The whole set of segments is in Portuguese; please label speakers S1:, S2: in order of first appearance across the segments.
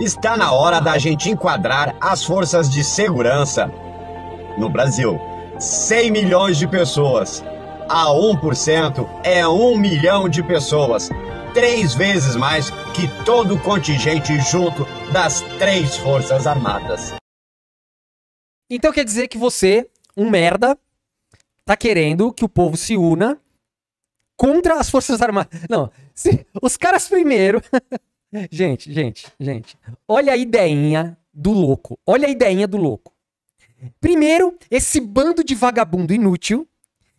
S1: Está na hora da gente enquadrar as forças de segurança no Brasil. 100 milhões de pessoas a 1% é 1 milhão de pessoas, três vezes mais que todo o contingente junto das três Forças Armadas.
S2: Então quer dizer que você, um merda, tá querendo que o povo se una contra as Forças Armadas. Não, se, os caras primeiro. Gente, gente, gente. Olha a ideinha do louco. Olha a ideinha do louco. Primeiro, esse bando de vagabundo inútil.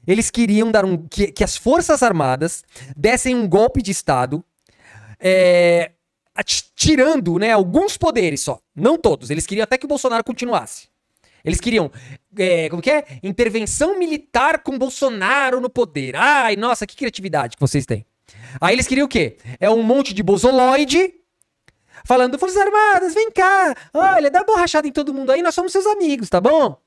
S2: Eles queriam dar um, que, que as Forças Armadas dessem um golpe de Estado, é, tirando né, alguns poderes só. Não todos. Eles queriam até que o Bolsonaro continuasse. Eles queriam, é, como que é? Intervenção militar com Bolsonaro no poder. Ai, nossa, que criatividade que vocês têm. Aí eles queriam o quê? É um monte de bozoloide falando, Forças Armadas, vem cá, olha, dá borrachada em todo mundo aí, nós somos seus amigos, tá bom?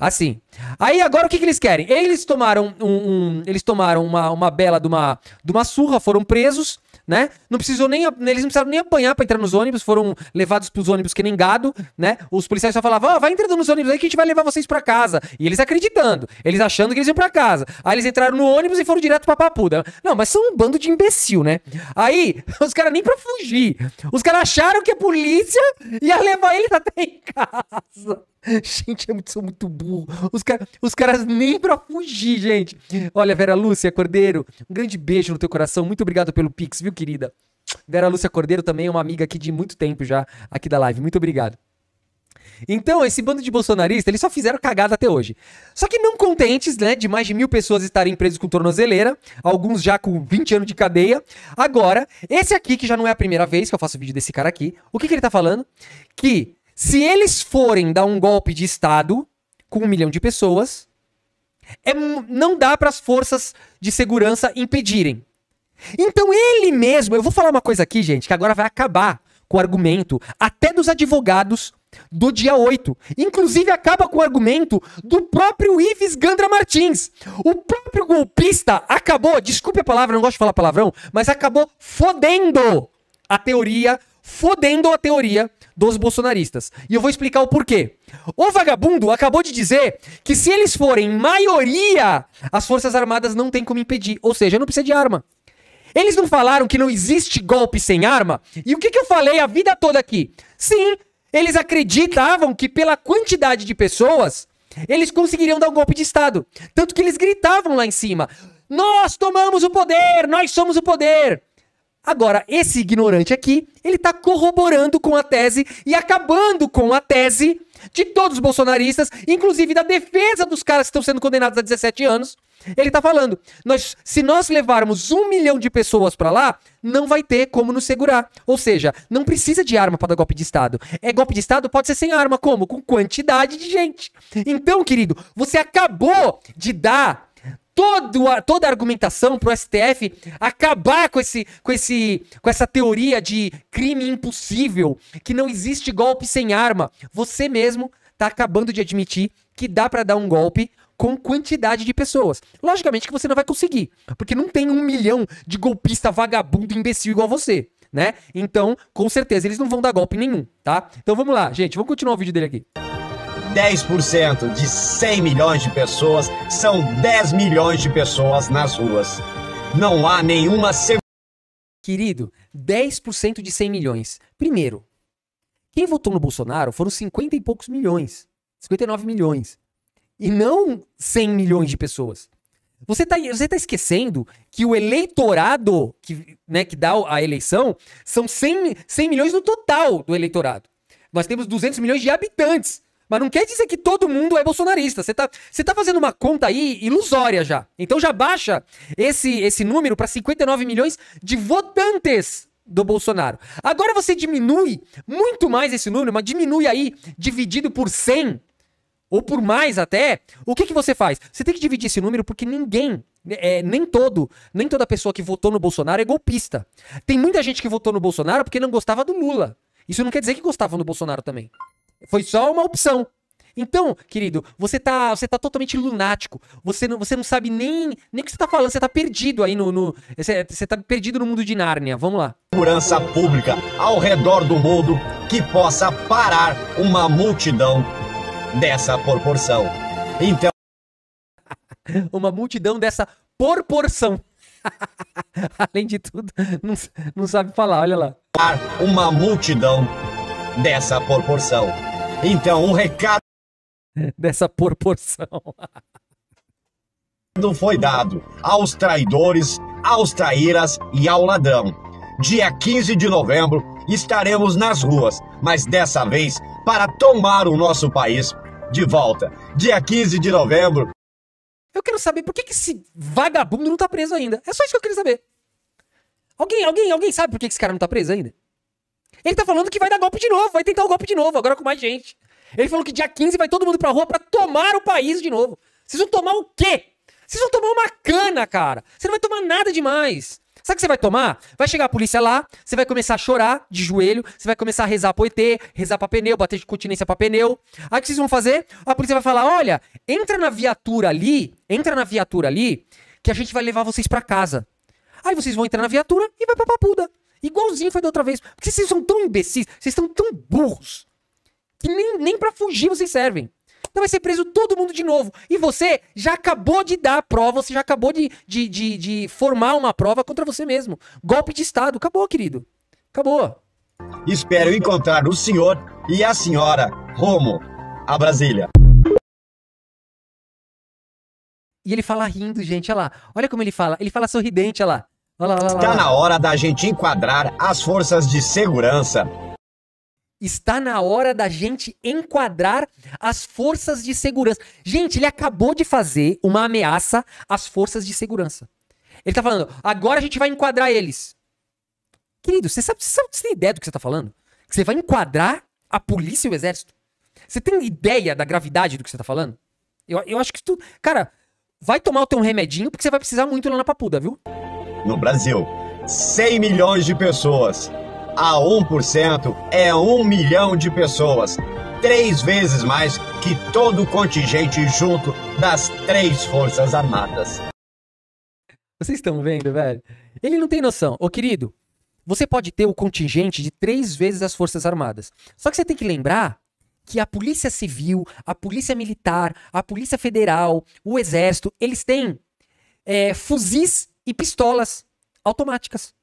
S2: Assim. Aí agora o que, que eles querem? Eles tomaram um, um, eles tomaram uma, uma bela de uma, de uma surra, foram presos, né? Não precisou nem eles não precisaram nem apanhar para entrar nos ônibus, foram levados pros ônibus que nem gado, né? Os policiais só falavam: oh, "Vai entrando nos ônibus aí que a gente vai levar vocês para casa". E eles acreditando, eles achando que eles iam para casa. Aí eles entraram no ônibus e foram direto para Papuda. Não, mas são um bando de imbecil, né? Aí os caras nem para fugir. Os caras acharam que a polícia ia levar eles até em casa. Gente, eu é sou muito burro. Os, os caras nem pra fugir, gente. Olha, Vera Lúcia Cordeiro, um grande beijo no teu coração. Muito obrigado pelo Pix, viu, querida? Vera Lúcia Cordeiro também é uma amiga aqui de muito tempo já, aqui da live. Muito obrigado. Então, esse bando de bolsonaristas, eles só fizeram cagada até hoje. Só que não contentes, né, de mais de mil pessoas estarem presas com tornozeleira, alguns já com 20 anos de cadeia. Agora, esse aqui, que já não é a primeira vez que eu faço vídeo desse cara aqui, o que, que ele tá falando? Que se eles forem dar um golpe de Estado com um milhão de pessoas, é, não dá para as forças de segurança impedirem. Então ele mesmo, eu vou falar uma coisa aqui, gente, que agora vai acabar com o argumento até dos advogados do dia 8. Inclusive acaba com o argumento do próprio Ives Gandra Martins. O próprio golpista acabou, desculpe a palavra, não gosto de falar palavrão, mas acabou fodendo a teoria, fodendo a teoria dos bolsonaristas. E eu vou explicar o porquê. O vagabundo acabou de dizer que se eles forem maioria, as Forças Armadas não tem como impedir. Ou seja, não precisa de arma. Eles não falaram que não existe golpe sem arma? E o que, que eu falei a vida toda aqui? Sim, eles acreditavam que pela quantidade de pessoas, eles conseguiriam dar um golpe de Estado. Tanto que eles gritavam lá em cima: Nós tomamos o poder! Nós somos o poder! Agora, esse ignorante aqui, ele está corroborando com a tese e acabando com a tese de todos os bolsonaristas, inclusive da defesa dos caras que estão sendo condenados a 17 anos. Ele está falando: nós, se nós levarmos um milhão de pessoas para lá, não vai ter como nos segurar. Ou seja, não precisa de arma para dar golpe de Estado. É golpe de Estado, pode ser sem arma. Como? Com quantidade de gente. Então, querido, você acabou de dar todo a, toda a argumentação pro STF acabar com, esse, com, esse, com essa teoria de crime impossível, que não existe golpe sem arma. Você mesmo tá acabando de admitir que dá para dar um golpe com quantidade de pessoas. Logicamente que você não vai conseguir, porque não tem um milhão de golpista vagabundo imbecil igual você, né? Então, com certeza, eles não vão dar golpe
S1: nenhum, tá? Então vamos lá, gente, vamos continuar o vídeo dele aqui. 10% de 100 milhões de pessoas são 10 milhões de pessoas nas ruas. Não há nenhuma segurança. Querido, 10% de 100 milhões. Primeiro,
S2: quem votou no Bolsonaro foram 50 e poucos milhões. 59 milhões. E não 100 milhões de pessoas. Você está você tá esquecendo que o eleitorado que, né, que dá a eleição são 100, 100 milhões no total do eleitorado. Nós temos 200 milhões de habitantes. Mas não quer dizer que todo mundo é bolsonarista. Você tá, você tá fazendo uma conta aí ilusória já. Então já baixa esse, esse número para 59 milhões de votantes do Bolsonaro. Agora você diminui muito mais esse número, mas diminui aí dividido por 100 ou por mais até. O que, que você faz? Você tem que dividir esse número porque ninguém é, nem todo, nem toda pessoa que votou no Bolsonaro é golpista. Tem muita gente que votou no Bolsonaro porque não gostava do Lula. Isso não quer dizer que gostavam do Bolsonaro também. Foi só uma opção. Então, querido, você tá, você tá totalmente lunático. Você não, você não sabe nem, nem o que você tá falando. Você tá perdido aí no, no você, você tá perdido no mundo de Nárnia. Vamos lá.
S1: Segurança pública ao redor do mundo que possa parar uma multidão dessa proporção. Então, uma multidão dessa proporção. Além de tudo, não, não sabe falar. Olha lá. Uma multidão dessa proporção. Então, um recado dessa proporção não foi dado aos traidores, aos traíras e ao ladrão. Dia 15 de novembro estaremos nas ruas, mas dessa vez para tomar o nosso país de volta. Dia 15 de novembro.
S2: Eu quero saber por que, que esse vagabundo não tá preso ainda. É só isso que eu queria saber. Alguém, alguém, alguém sabe por que esse cara não tá preso ainda? Ele tá falando que vai dar golpe de novo, vai tentar o golpe de novo, agora com mais gente. Ele falou que dia 15 vai todo mundo pra rua para tomar o país de novo. Vocês vão tomar o quê? Vocês vão tomar uma cana, cara. Você não vai tomar nada demais. Sabe o que você vai tomar? Vai chegar a polícia lá, você vai começar a chorar de joelho, você vai começar a rezar pro ET, rezar pra pneu, bater de continência pra pneu. Aí o que vocês vão fazer? A polícia vai falar: olha, entra na viatura ali, entra na viatura ali, que a gente vai levar vocês pra casa. Aí vocês vão entrar na viatura e vai pra Papuda. Igualzinho foi da outra vez. Porque vocês são tão imbecis, vocês são tão burros, que nem, nem para fugir vocês servem. Então vai ser preso todo mundo de novo. E você já acabou de dar a prova, você já acabou de, de, de, de formar uma prova
S1: contra você mesmo. Golpe de Estado. Acabou, querido. Acabou. Espero encontrar o senhor e a senhora Romo, a Brasília.
S2: E ele fala rindo, gente, olha lá. Olha como ele fala. Ele fala sorridente, olha lá.
S1: Está na hora da gente enquadrar as forças de segurança.
S2: Está na hora da gente enquadrar as forças de segurança. Gente, ele acabou de fazer uma ameaça às forças de segurança. Ele está falando, agora a gente vai enquadrar eles. Querido, você sabe, você, sabe, você tem ideia do que você está falando? você vai enquadrar a polícia e o exército? Você tem ideia da gravidade do que você está falando? Eu,
S1: eu acho que tu. Cara, vai tomar o teu remedinho porque você vai precisar muito lá na papuda, viu? no Brasil. 100 milhões de pessoas a 1% é 1 milhão de pessoas, três vezes mais que todo o contingente junto das três Forças Armadas.
S2: Vocês estão vendo, velho? Ele não tem noção. Ô, querido, você pode ter o contingente de três vezes as Forças Armadas. Só que você tem que lembrar que a Polícia Civil, a Polícia Militar, a Polícia Federal, o Exército, eles têm é, fuzis e pistolas automáticas.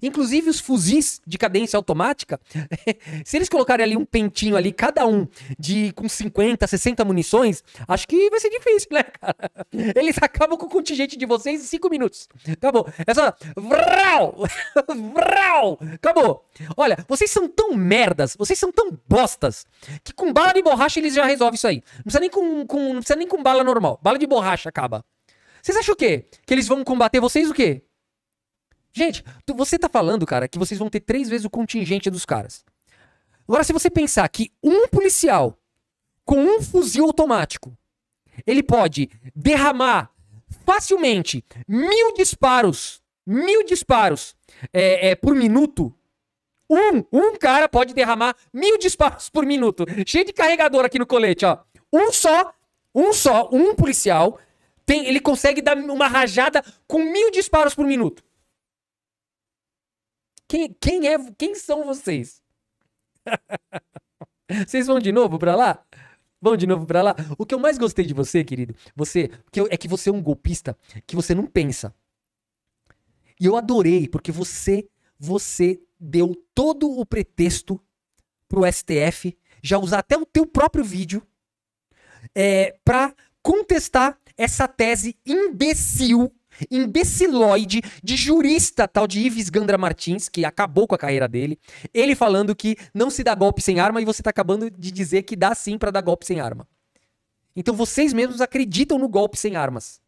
S2: Inclusive os fuzis de cadência automática, se eles colocarem ali um pentinho ali, cada um de com 50, 60 munições, acho que vai ser difícil, né, cara? Eles acabam com o contingente de vocês em 5 minutos. Acabou. É só. Vrau! Vrau! Acabou. Olha, vocês são tão merdas, vocês são tão bostas, que com bala de borracha eles já resolvem isso aí. Não precisa nem com, com, não precisa nem com bala normal. Bala de borracha acaba. Vocês acham o quê? Que eles vão combater vocês o quê? Gente, tu, você tá falando, cara, que vocês vão ter três vezes o contingente dos caras. Agora, se você pensar que um policial com um fuzil automático, ele pode derramar facilmente mil disparos, mil disparos é, é, por minuto. Um, um cara pode derramar mil disparos por minuto. Cheio de carregador aqui no colete, ó. Um só, um só, um policial tem, ele consegue dar uma rajada com mil disparos por minuto. Quem, quem, é, quem são vocês? vocês vão de novo pra lá? Vão de novo pra lá? O que eu mais gostei de você, querido, você que eu, é que você é um golpista que você não pensa. E eu adorei, porque você, você deu todo o pretexto pro STF já usar até o teu próprio vídeo é, para contestar essa tese imbecil, imbeciloide de jurista tal de Ives Gandra Martins, que acabou com a carreira dele, ele falando que não se dá golpe sem arma e você tá acabando de dizer que dá sim para dar golpe sem arma. Então vocês mesmos acreditam no golpe sem armas.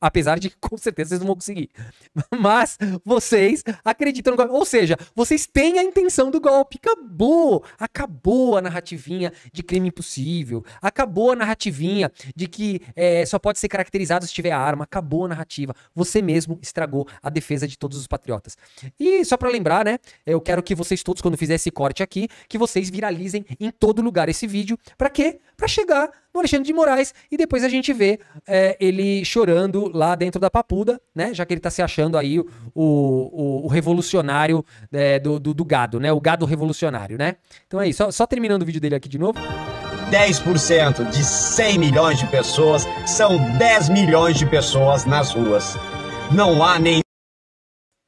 S2: Apesar de que com certeza vocês não vão conseguir. Mas vocês acreditam no golpe. Ou seja, vocês têm a intenção do golpe. Acabou! Acabou a narrativinha de crime impossível. Acabou a narrativinha de que é, só pode ser caracterizado se tiver arma. Acabou a narrativa. Você mesmo estragou a defesa de todos os patriotas. E só para lembrar, né? Eu quero que vocês todos, quando fizer esse corte aqui, que vocês viralizem em todo lugar esse vídeo. Para quê? Para chegar no Alexandre de Moraes e depois a gente vê é, ele chorando lá dentro da papuda, né? Já que ele tá se achando aí o, o, o revolucionário é, do, do, do, gado, né? O gado revolucionário, né? Então é
S1: isso. Só, só terminando o vídeo dele aqui de novo. 10% de 100 milhões de pessoas são 10 milhões de pessoas nas ruas. Não há nem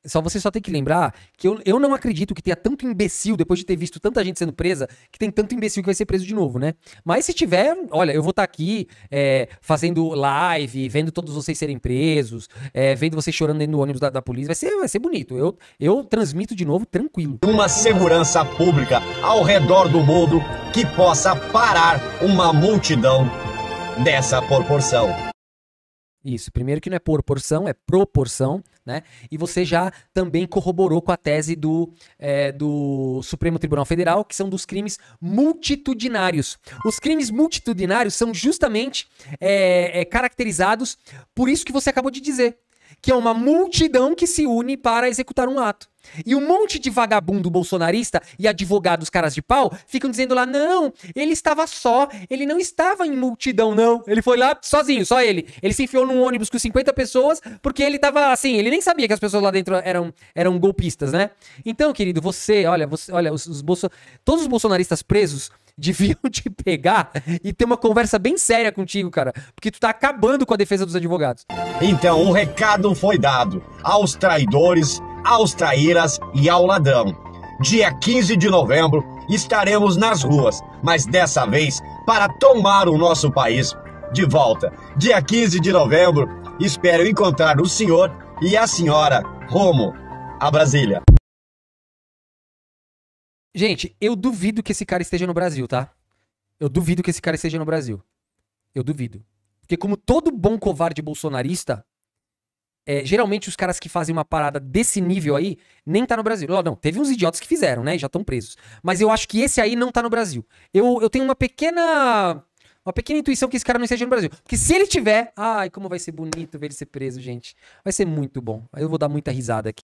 S2: só você só tem que lembrar que eu, eu não acredito que tenha tanto imbecil, depois de ter visto tanta gente sendo presa, que tem tanto imbecil que vai ser preso de novo, né? Mas se tiver, olha, eu vou estar tá aqui é, fazendo live, vendo todos vocês serem presos, é, vendo vocês chorando dentro do ônibus da, da, polícia. Vai ser, vai
S1: ser bonito. Eu, eu transmito de novo tranquilo. Uma segurança pública ao redor do mundo que possa parar uma multidão dessa proporção.
S2: Isso, primeiro que não é proporção, é proporção,
S1: né? E você
S2: já também corroborou com a tese do, é, do Supremo Tribunal Federal, que são dos crimes multitudinários. Os crimes multitudinários são justamente é, é, caracterizados por isso que você acabou de dizer que é uma multidão que se une para executar um ato. E um monte de vagabundo bolsonarista e advogados caras de pau ficam dizendo lá: não, ele estava só, ele não estava em multidão, não. Ele foi lá sozinho, só ele. Ele se enfiou num ônibus com 50 pessoas porque ele estava assim, ele nem sabia que as pessoas lá dentro eram, eram golpistas, né? Então, querido, você, olha, você, olha, os, os bolso... todos os bolsonaristas presos deviam te pegar e ter uma conversa bem séria contigo, cara, porque tu
S1: tá acabando com a defesa dos advogados. Então, um recado foi dado aos traidores, aos traíras e ao ladrão. Dia 15 de novembro estaremos nas ruas, mas dessa vez para tomar o nosso país de volta. Dia 15 de novembro, espero encontrar o senhor e a senhora rumo a Brasília.
S2: Gente, eu duvido que esse cara esteja no Brasil, tá? Eu duvido que esse cara esteja no Brasil. Eu duvido. Porque como todo bom covarde bolsonarista, é, geralmente os caras que fazem uma parada desse nível aí nem tá no Brasil. Oh, não, teve uns idiotas que fizeram, né? Já estão presos. Mas eu acho que esse aí não tá no Brasil. Eu, eu tenho uma pequena. Uma pequena intuição que esse cara não esteja no Brasil. Porque se ele tiver. Ai, como vai ser bonito ver ele ser preso, gente. Vai ser muito bom. Eu vou dar muita risada aqui.